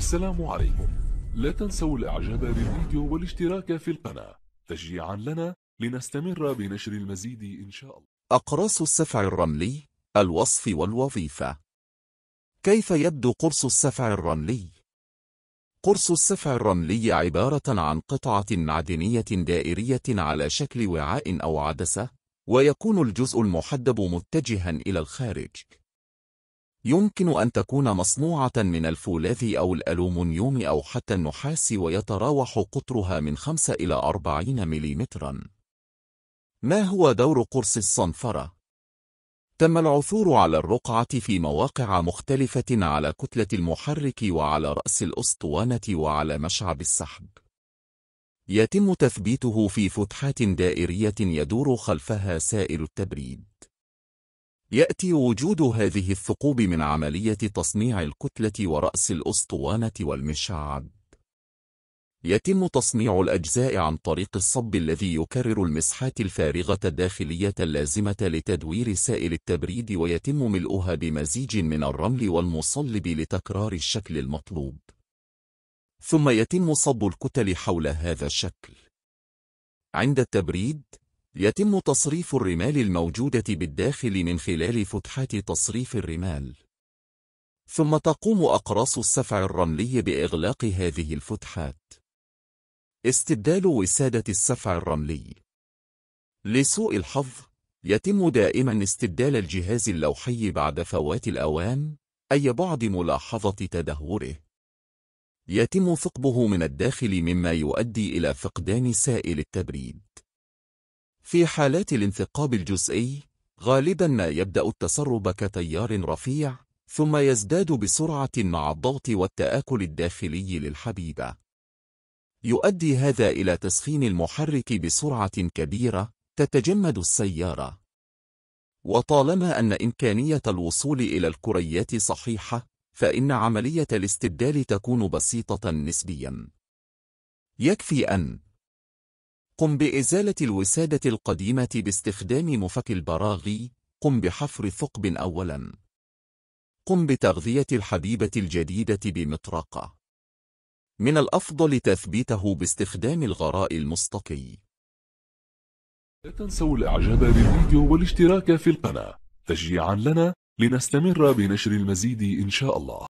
السلام عليكم لا تنسوا الاعجاب بالفيديو والاشتراك في القناة تشجيعا لنا لنستمر بنشر المزيد إن شاء الله أقراص السفع الرملي الوصف والوظيفة كيف يبدو قرص السفع الرملي؟ قرص السفع الرملي عبارة عن قطعة معدنية دائرية على شكل وعاء أو عدسة ويكون الجزء المحدب متجها إلى الخارج يمكن أن تكون مصنوعة من الفولاذ أو الألومنيوم أو حتى النحاس ويتراوح قطرها من 5 إلى 40 مليمتراً. ما هو دور قرص الصنفرة؟ تم العثور على الرقعة في مواقع مختلفة على كتلة المحرك وعلى رأس الأسطوانة وعلى مشعب السحب. يتم تثبيته في فتحات دائرية يدور خلفها سائل التبريد. يأتي وجود هذه الثقوب من عملية تصنيع الكتلة ورأس الأسطوانة والمشعب. يتم تصنيع الأجزاء عن طريق الصب الذي يكرر المسحات الفارغة الداخلية اللازمة لتدوير سائل التبريد ويتم ملؤها بمزيج من الرمل والمصلب لتكرار الشكل المطلوب. ثم يتم صب الكتل حول هذا الشكل. عند التبريد، يتم تصريف الرمال الموجودة بالداخل من خلال فتحات تصريف الرمال ثم تقوم أقراص السفع الرملي بإغلاق هذه الفتحات استبدال وسادة السفع الرملي لسوء الحظ يتم دائما استبدال الجهاز اللوحي بعد فوات الأوان أي بعد ملاحظة تدهوره يتم ثقبه من الداخل مما يؤدي إلى فقدان سائل التبريد في حالات الانثقاب الجزئي غالبا ما يبدأ التسرب كتيار رفيع ثم يزداد بسرعة مع الضغط والتآكل الداخلي للحبيبة يؤدي هذا إلى تسخين المحرك بسرعة كبيرة تتجمد السيارة وطالما أن إمكانية الوصول إلى الكريات صحيحة فإن عملية الاستبدال تكون بسيطة نسبياً يكفي أن قم بإزالة الوسادة القديمة باستخدام مفك البراغي قم بحفر ثقب أولا قم بتغذية الحبيبة الجديدة بمطرقة من الأفضل تثبيته باستخدام الغراء المستقي لا تنسوا الإعجاب بالفيديو والاشتراك في القناة تشجيعا لنا لنستمر بنشر المزيد إن شاء الله